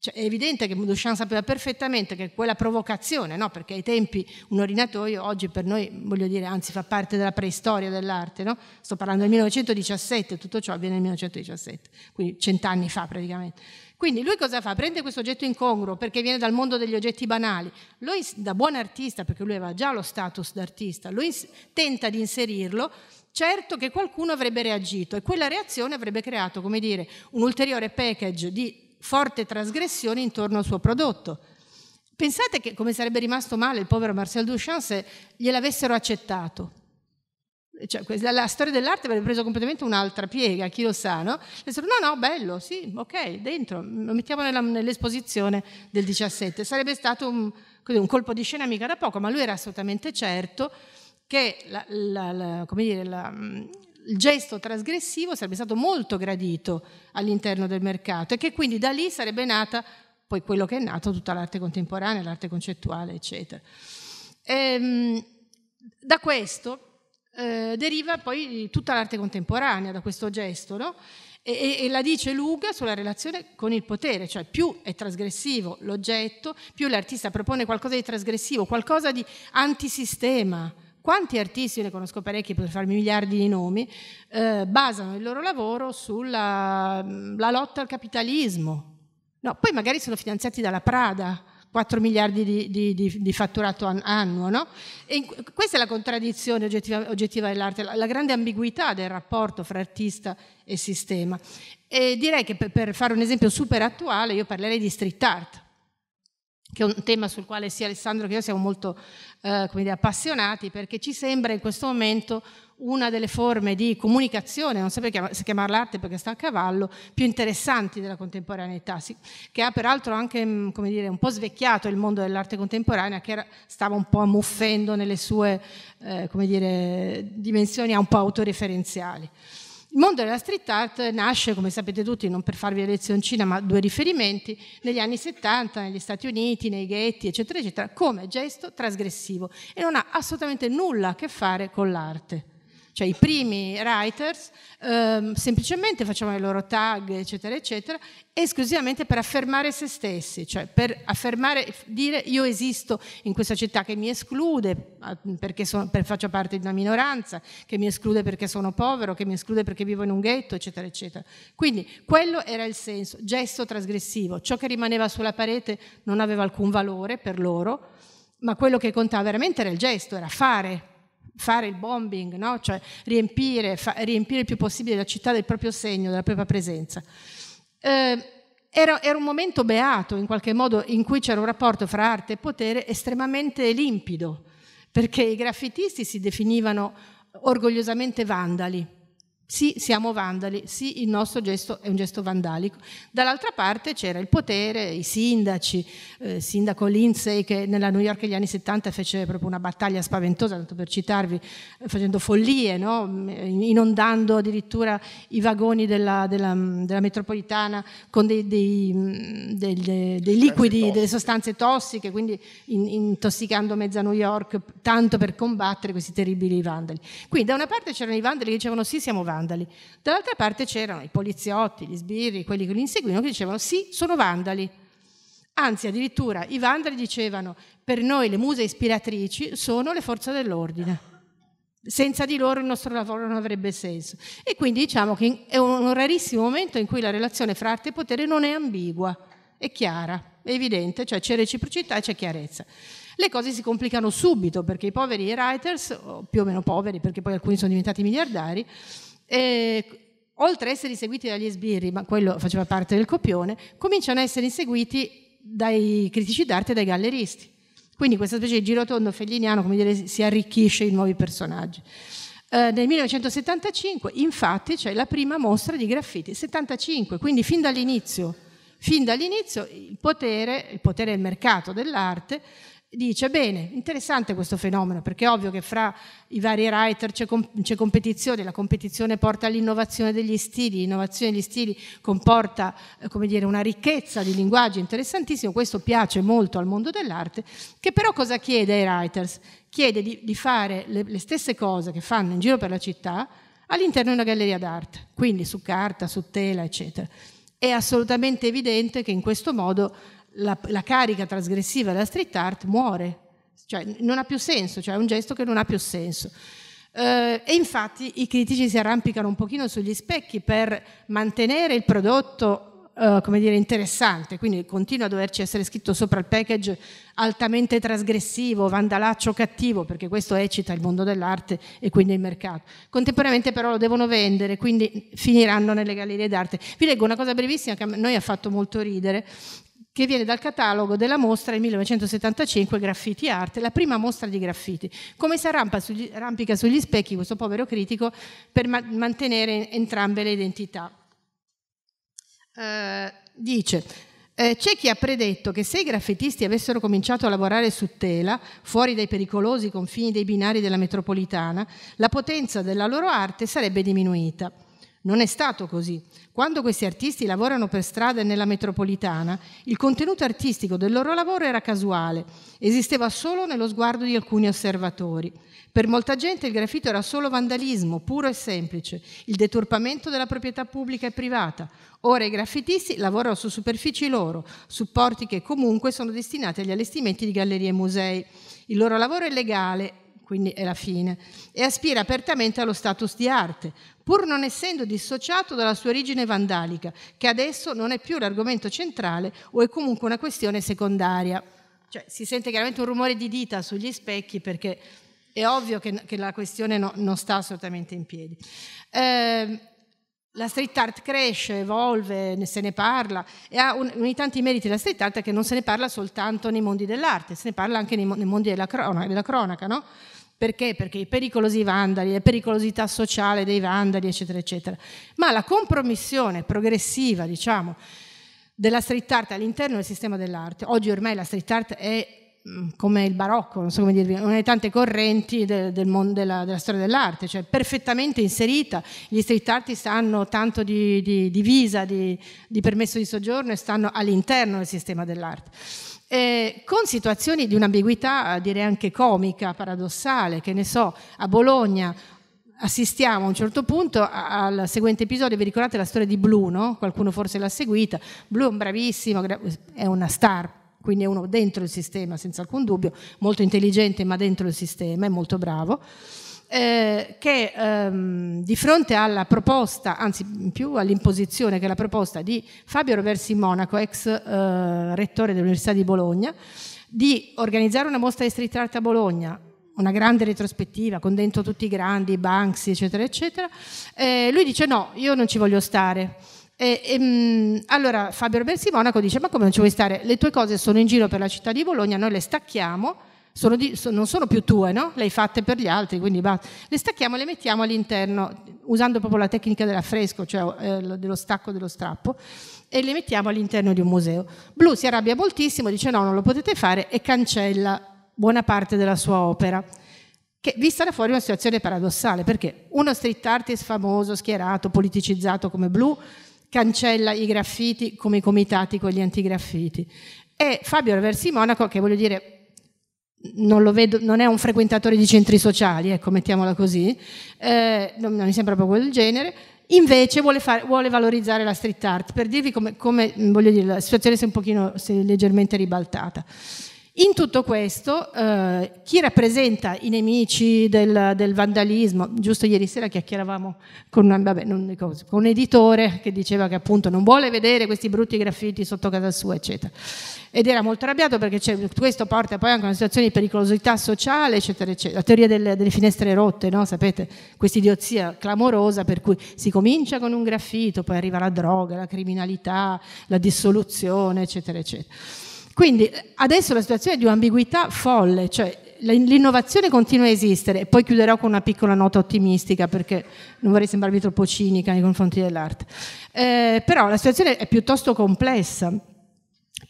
cioè, è evidente che Duchamp sapeva perfettamente che quella provocazione, no? perché ai tempi un orinatoio oggi per noi, voglio dire, anzi fa parte della preistoria dell'arte, no? sto parlando del 1917, tutto ciò avviene nel 1917, quindi cent'anni fa praticamente. Quindi lui cosa fa? Prende questo oggetto incongruo perché viene dal mondo degli oggetti banali. Lui, da buon artista, perché lui aveva già lo status d'artista, lui tenta di inserirlo certo che qualcuno avrebbe reagito e quella reazione avrebbe creato, come dire, un ulteriore package di forte trasgressione intorno al suo prodotto. Pensate che come sarebbe rimasto male il povero Marcel Duchamp se gliel'avessero accettato. Cioè, la, la, storia dell'arte avrebbe preso completamente un'altra piega, chi lo sa, no? Dessero, no, no, bello, sì, ok, dentro, lo mettiamo nella, nell'esposizione del 17. Sarebbe stato un, un, colpo di scena mica da poco, ma lui era assolutamente certo che la, la, dire, il gesto trasgressivo sarebbe stato molto gradito all'interno del mercato e che quindi da lì sarebbe nata poi quello che è nato tutta l'arte contemporanea, l'arte concettuale, eccetera. Ehm, da questo eh, deriva poi tutta l'arte contemporanea, da questo gesto, no? e, e, e la dice lunga sulla relazione con il potere, cioè più è trasgressivo l'oggetto, più l'artista propone qualcosa di trasgressivo, qualcosa di antisistema, quanti artisti, ne conosco parecchi, per farmi miliardi di nomi, eh, basano il loro lavoro sulla mm, lotta al capitalismo. No, poi magari sono finanziati dalla Prada, 4 miliardi di, di, di, di fatturato annuo. No? In, questa è la contraddizione oggettiva, oggettiva dell'arte, la, la, grande ambiguità del rapporto fra artista e sistema. E direi che per, per fare un esempio super attuale io parlerei di street art che è un tema sul quale sia Alessandro che io siamo molto eh, dire, appassionati, perché ci sembra in questo momento una delle forme di comunicazione, non so chiam- se chiamarla arte perché sta a cavallo, più interessanti della contemporaneità, sì, che ha peraltro anche mm, dire, un po' svecchiato il mondo dell'arte contemporanea, che era, stava un po' ammuffendo nelle sue eh, dire, dimensioni un po' autoreferenziali. Il mondo della street art nasce, come sapete tutti, non per farvi la lezioncina, ma due riferimenti, negli anni 70, negli Stati Uniti, nei ghetti, eccetera, eccetera, come gesto trasgressivo e non ha assolutamente nulla a che fare con l'arte cioè i primi writers, ehm, semplicemente facevano i loro tag, eccetera, eccetera, esclusivamente per affermare se stessi, cioè per affermare, dire io esisto in questa città che mi esclude perché sono, per, faccio parte di una minoranza, che mi esclude perché sono povero, che mi esclude perché vivo in un ghetto, eccetera, eccetera. Quindi quello era il senso, gesto trasgressivo, ciò che rimaneva sulla parete non aveva alcun valore per loro, ma quello che contava veramente era il gesto, era fare fare il bombing, no? cioè riempire, fa, riempire, il più possibile la città del proprio segno, della propria presenza. Eh, era, era, un momento beato, in qualche modo, in cui c'era un rapporto fra arte e potere estremamente limpido, perché i graffitisti si definivano orgogliosamente vandali sì, siamo vandali, sì, il nostro gesto è un gesto vandalico. Dall'altra parte c'era il potere, i sindaci, eh, sindaco Lindsay che nella New York degli anni 70 fece proprio una battaglia spaventosa, tanto per citarvi, eh, facendo follie, no? Mm, eh, inondando addirittura i vagoni della, della, mm, della metropolitana con dei, dei, mm, dei, dei liquidi, tossiche. delle sostanze tossiche, quindi in, intossicando mezza New York, tanto per combattere questi terribili vandali. Quindi da una parte c'erano i vandali che dicevano sì, siamo vandali vandali. Dall'altra parte c'erano i poliziotti, gli sbirri, quelli che li inseguivano, che dicevano sì, sono vandali. Anzi, addirittura i vandali dicevano per noi le muse ispiratrici sono le forze dell'ordine. Senza di loro il nostro lavoro non avrebbe senso. E quindi diciamo che è un rarissimo momento in cui la relazione fra arte e potere non è ambigua, è chiara, è evidente, cioè c'è reciprocità e c'è chiarezza. Le cose si complicano subito perché i poveri writers, più o meno poveri perché poi alcuni sono diventati miliardari, eh, oltre a essere inseguiti dagli sbirri, ma quello faceva parte del copione, cominciano a essere inseguiti dai critici d'arte e dai galleristi. Quindi questa specie di girotondo felliniano, come dire, si arricchisce in nuovi personaggi. Eh, nel 1975 infatti c'è la prima mostra di graffiti, 75, quindi fin dall'inizio, fin dall'inizio il potere, il potere del mercato dell'arte dice bene, interessante questo fenomeno perché è ovvio che fra i vari writer c'è, comp- c'è competizione, la competizione porta all'innovazione degli stili, l'innovazione degli stili comporta eh, dire, una ricchezza di linguaggi interessantissimo, questo piace molto al mondo dell'arte, che però cosa chiede ai writers? Chiede di, di fare le, le stesse cose che fanno in giro per la città all'interno di una galleria d'arte, quindi su carta, su tela, eccetera. È assolutamente evidente che in questo modo la, la carica trasgressiva della street art muore, cioè non ha più senso, cioè è un gesto che non ha più senso. Eh, e infatti i critici si arrampicano un pochino sugli specchi per mantenere il prodotto Uh, come dire, interessante, quindi continua a doverci essere scritto sopra il package altamente trasgressivo, vandalaccio cattivo, perché questo eccita il mondo dell'arte e quindi il mercato. Contemporaneamente però lo devono vendere, quindi finiranno nelle gallerie d'arte. Vi leggo una cosa brevissima che a noi ha fatto molto ridere, che viene dal catalogo della mostra del 1975 Graffiti Arte, la prima mostra di graffiti. Come si sugli, arrampica sugli specchi questo povero critico per ma- mantenere entrambe le identità? Eh, dice, eh, c'è chi ha predetto che se i graffitisti avessero cominciato a lavorare su tela, fuori dai pericolosi confini dei binari della metropolitana, la potenza della loro arte sarebbe diminuita. Non è stato così. Quando questi artisti lavorano per strada e nella metropolitana, il contenuto artistico del loro lavoro era casuale, esisteva solo nello sguardo di alcuni osservatori. Per molta gente il graffito era solo vandalismo, puro e semplice, il deturpamento della proprietà pubblica e privata. Ora i graffitisti lavorano su superfici loro, supporti che comunque sono destinati agli allestimenti di gallerie e musei. Il loro lavoro è legale quindi è la fine, e aspira apertamente allo status di arte, pur non essendo dissociato dalla sua origine vandalica, che adesso non è più l'argomento centrale o è comunque una questione secondaria. Cioè, si sente chiaramente un rumore di dita sugli specchi perché è ovvio che, che la questione no, non sta assolutamente in piedi. Eh, la street art cresce, evolve, ne se ne parla e ha un, uno dei tanti meriti la street art che non se ne parla soltanto nei mondi dell'arte, se ne parla anche nei, nei mondi della cronaca, della cronaca no? Perché? Perché i pericolosi vandali, la pericolosità sociale dei vandali, eccetera, eccetera. Ma la compromissione progressiva, diciamo, della street art all'interno del sistema dell'arte, oggi ormai la street art è Mm, come il barocco, non so come dirvi, una delle tante correnti del, del mondo, della, della, storia dell'arte, cioè perfettamente inserita. Gli street artist hanno tanto di, di, di visa, di, di, permesso di soggiorno e stanno all'interno del sistema dell'arte. Eh, con situazioni di un'ambiguità, direi anche comica, paradossale, che ne so, a Bologna assistiamo a un certo punto al seguente episodio, vi ricordate la storia di Blue, no? qualcuno forse l'ha seguita, Blue è un bravissimo, è una star quindi è uno dentro il sistema senza alcun dubbio, molto intelligente ma dentro il sistema, è molto bravo. Eh, che ehm, di fronte alla proposta, anzi più all'imposizione che alla proposta di Fabio Roversi Monaco, ex eh, rettore dell'Università di Bologna, di organizzare una mostra di street art a Bologna, una grande retrospettiva con dentro tutti i grandi, Banksy, eccetera, eccetera, eh, lui dice no, io non ci voglio stare e, e, ehm, allora Fabio Bersi Monaco dice: Ma come non ci vuoi stare? Le tue cose sono in giro per la città di Bologna, noi le stacchiamo, sono di, so, non sono più tue, no? le hai fatte per gli altri, quindi basta. Le stacchiamo e le mettiamo all'interno, usando proprio la tecnica dell'affresco, cioè eh, dello stacco dello strappo, e le mettiamo all'interno di un museo. Blu si arrabbia moltissimo, dice: No, non lo potete fare, e cancella buona parte della sua opera che vista da fuori una situazione paradossale, perché uno street artist famoso, schierato, politicizzato come Blue cancella i graffiti come i comitati con gli antigraffiti. E Fabio Reversi Monaco, che voglio dire, non, vedo, non, è un frequentatore di centri sociali, ecco, mettiamola così, eh, non, mi sembra proprio quel genere, invece vuole, fare, vuole valorizzare la street art, per dirvi come, come voglio dire, la situazione si è un pochino si è leggermente ribaltata. In tutto questo, eh, chi rappresenta i nemici del, del, vandalismo, giusto ieri sera chiacchieravamo con, una, vabbè, ricordo, con un editore che diceva che appunto non vuole vedere questi brutti graffiti sotto casa sua, eccetera. Ed era molto arrabbiato perché questo porta poi anche a una situazione di pericolosità sociale, eccetera, eccetera. La teoria delle, delle finestre rotte, no? sapete, questa idiozia clamorosa per cui si comincia con un graffito, poi arriva la droga, la criminalità, la dissoluzione, eccetera, eccetera. Quindi eh, adesso la situazione è di un'ambiguità folle, cioè l'innovazione continua a esistere e poi chiuderò con una piccola nota ottimistica perché non vorrei sembrarvi troppo cinica nei confronti dell'arte. Eh, però la situazione è piuttosto complessa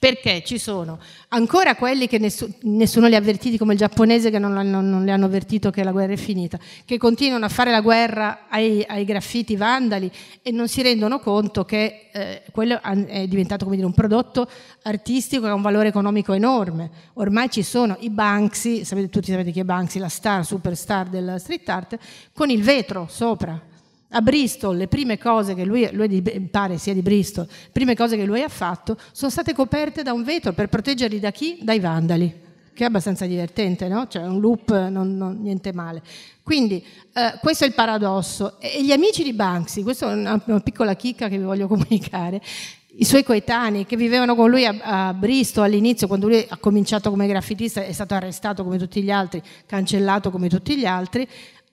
perché ci sono ancora quelli che nessuno, nessuno li ha avvertiti come il giapponese che non, non, non, li hanno avvertito che la guerra è finita, che continuano a fare la guerra ai, ai graffiti vandali e non si rendono conto che eh, quello è diventato dire, un prodotto artistico che ha un valore economico enorme. Ormai ci sono i Banksy, sapete, tutti sapete chi è Banksy, la star, superstar della street art, con il vetro sopra a Bristol le prime cose che lui, lui pare sia di Bristol, le prime cose che lui ha fatto sono state coperte da un vetro per proteggerli da chi? Dai vandali che è abbastanza divertente, no? Cioè un loop, non, non, niente male. Quindi eh, questo è il paradosso. E gli amici di Banksy, questa è una, una piccola chicca che vi voglio comunicare, i suoi coetanei che vivevano con lui a, a Bristol all'inizio, quando lui ha cominciato come graffitista, è stato arrestato come tutti gli altri, cancellato come tutti gli altri,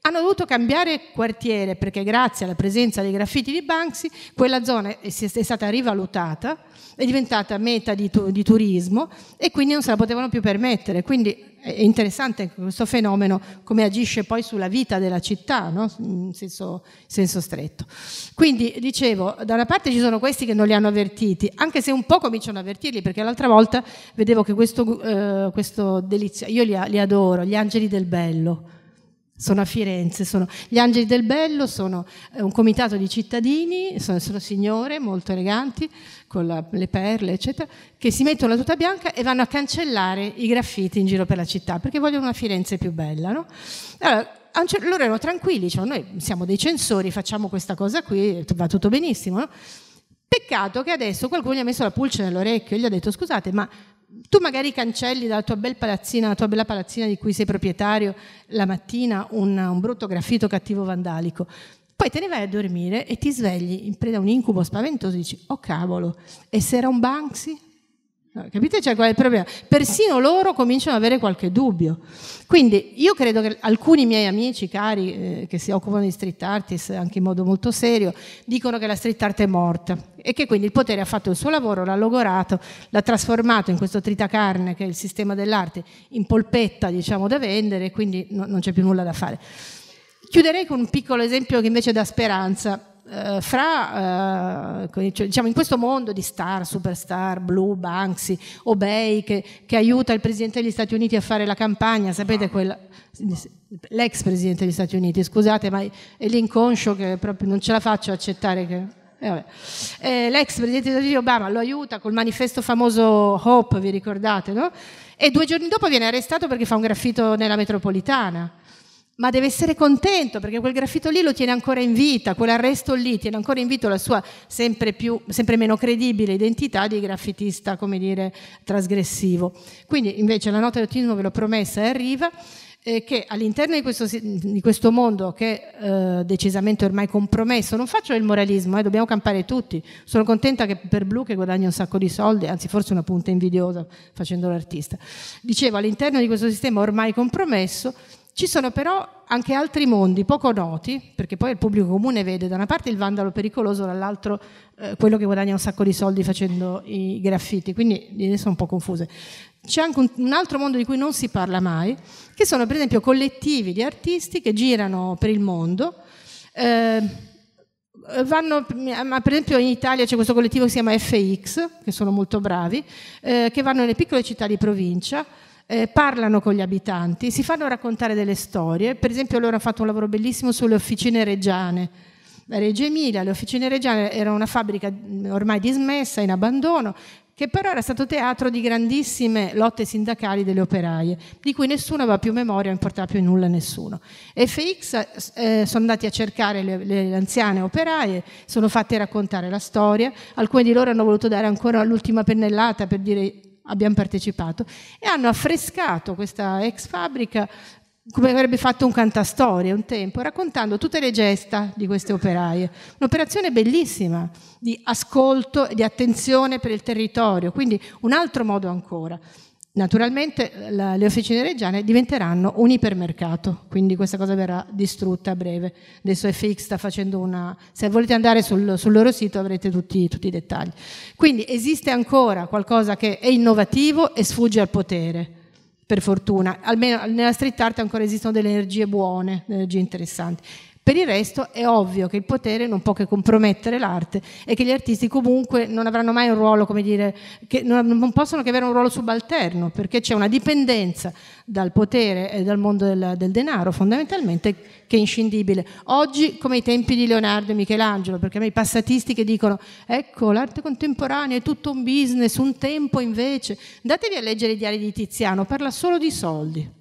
hanno dovuto cambiare quartiere perché grazie alla presenza dei graffiti di Banksy quella zona è, stata rivalutata, è diventata meta di, tu, di turismo e quindi non se la potevano più permettere. Quindi è interessante questo fenomeno come agisce poi sulla vita della città, no? in, senso, in senso stretto. Quindi dicevo, da una parte ci sono questi che non li hanno avvertiti, anche se un po' cominciano a avvertirli, perché l'altra volta vedevo che questo, eh, questo delizio, io li, li adoro, gli angeli del bello sono a Firenze, sono gli Angeli del Bello, sono eh, un comitato di cittadini, sono, sono signore molto eleganti, con la, le perle, eccetera, che si mettono la tuta bianca e vanno a cancellare i graffiti in giro per la città, perché vogliono una Firenze più bella. No? Allora, loro erano tranquilli, cioè noi siamo dei censori, facciamo questa cosa qui, va tutto benissimo. No? Peccato che adesso qualcuno gli ha messo la pulce nell'orecchio e gli ha detto scusate, ma tu magari cancelli dalla tua bel palazzina, la tua bella palazzina di cui sei proprietario la mattina un, un brutto graffito cattivo vandalico. Poi te ne vai a dormire e ti svegli in preda a un incubo spaventoso e dici, oh cavolo, e se era un Banksy? Eh, capite cioè, qual è il problema? Persino loro cominciano ad avere qualche dubbio. Quindi io credo che alcuni miei amici cari eh, che si occupano di street artist anche in modo molto serio dicono che la street art è morta e che quindi il potere ha fatto il suo lavoro, l'ha logorato, l'ha trasformato in questo tritacarne che è il sistema dell'arte in polpetta diciamo da vendere e quindi no, non c'è più nulla da fare. Chiuderei con un piccolo esempio che invece dà speranza eh, fra, eh, diciamo, in questo mondo di star, superstar, Blue, Banksy, Obey, che, che, aiuta il presidente degli Stati Uniti a fare la campagna, sapete quella, l'ex presidente degli Stati Uniti, scusate, ma è l'inconscio che proprio non ce la faccio accettare che... Eh, eh, l'ex presidente degli Stati Uniti Obama lo aiuta col manifesto famoso Hope, vi ricordate, no? E due giorni dopo viene arrestato perché fa un graffito nella metropolitana ma deve essere contento perché quel graffito lì lo tiene ancora in vita, quell'arresto lì tiene ancora in vita la sua sempre, più, sempre meno credibile identità di graffitista, come dire, trasgressivo. Quindi invece la nota di ottimismo ve l'ho promessa e arriva, eh, che all'interno di questo, di questo mondo che eh, decisamente ormai compromesso, non faccio il moralismo, eh, dobbiamo campare tutti, sono contenta che per Blu che guadagna un sacco di soldi, anzi forse una punta invidiosa facendo l'artista. Dicevo, all'interno di questo sistema ormai compromesso, ci sono però anche altri mondi poco noti, perché poi il pubblico comune vede da una parte il vandalo pericoloso, dall'altro eh, quello che guadagna un sacco di soldi facendo i graffiti, quindi le idee sono un po' confuse. C'è anche un, un, altro mondo di cui non si parla mai, che sono per esempio collettivi di artisti che girano per il mondo. Eh, vanno, per esempio in Italia c'è questo collettivo che si chiama FX, che sono molto bravi, eh, che vanno nelle piccole città di provincia eh, parlano con gli abitanti, si fanno raccontare delle storie, per esempio loro hanno fatto un lavoro bellissimo sulle officine reggiane, a Reggio Emilia, le officine reggiane era una fabbrica mm, ormai dismessa, in abbandono, che però era stato teatro di grandissime lotte sindacali delle operaie, di cui nessuno aveva più memoria, non importava più nulla a nessuno. FX eh, sono andati a cercare le, le, anziane operaie, sono fatte raccontare la storia, alcuni di loro hanno voluto dare ancora l'ultima pennellata per dire abbiamo partecipato, e hanno affrescato questa ex fabbrica come avrebbe fatto un cantastorie un tempo, raccontando tutte le gesta di queste operaie. Un'operazione bellissima di ascolto e di attenzione per il territorio, quindi un altro modo ancora. Naturalmente eh, la, le officine reggiane diventeranno un ipermercato, quindi questa cosa verrà distrutta a breve. Adesso FX sta facendo una... se volete andare sul, sul loro sito avrete tutti, tutti, i dettagli. Quindi esiste ancora qualcosa che è innovativo e sfugge al potere, per fortuna. Almeno nella street art ancora esistono delle energie buone, delle energie interessanti. Per il resto è ovvio che il potere non può che compromettere l'arte e che gli artisti comunque non avranno mai un ruolo, come dire, che non, possono che avere un ruolo subalterno, perché c'è una dipendenza dal potere e dal mondo del, del denaro fondamentalmente che è inscindibile. Oggi come i tempi di Leonardo e Michelangelo, perché a me i passatisti che dicono ecco l'arte contemporanea è tutto un business, un tempo invece, datevi a leggere i diari di Tiziano, parla solo di soldi